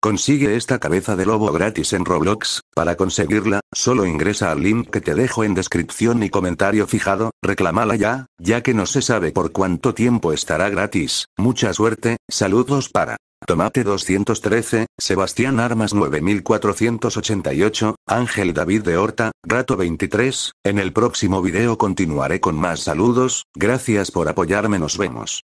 Consigue esta cabeza de lobo gratis en Roblox, para conseguirla, solo ingresa al link que te dejo en descripción y comentario fijado, reclámala ya, ya que no se sabe por cuánto tiempo estará gratis, mucha suerte, saludos para... Tomate 213, Sebastián Armas 9488, Ángel David de Horta, Rato 23, en el próximo video continuaré con más saludos, gracias por apoyarme nos vemos.